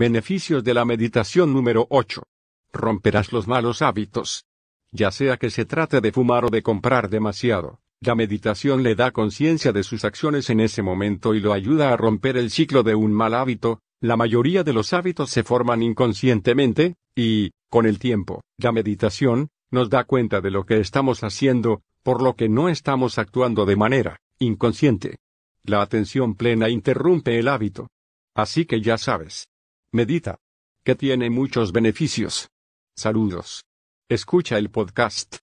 Beneficios de la meditación número 8. Romperás los malos hábitos. Ya sea que se trate de fumar o de comprar demasiado, la meditación le da conciencia de sus acciones en ese momento y lo ayuda a romper el ciclo de un mal hábito. La mayoría de los hábitos se forman inconscientemente, y, con el tiempo, la meditación, nos da cuenta de lo que estamos haciendo, por lo que no estamos actuando de manera inconsciente. La atención plena interrumpe el hábito. Así que ya sabes, Medita. Que tiene muchos beneficios. Saludos. Escucha el podcast.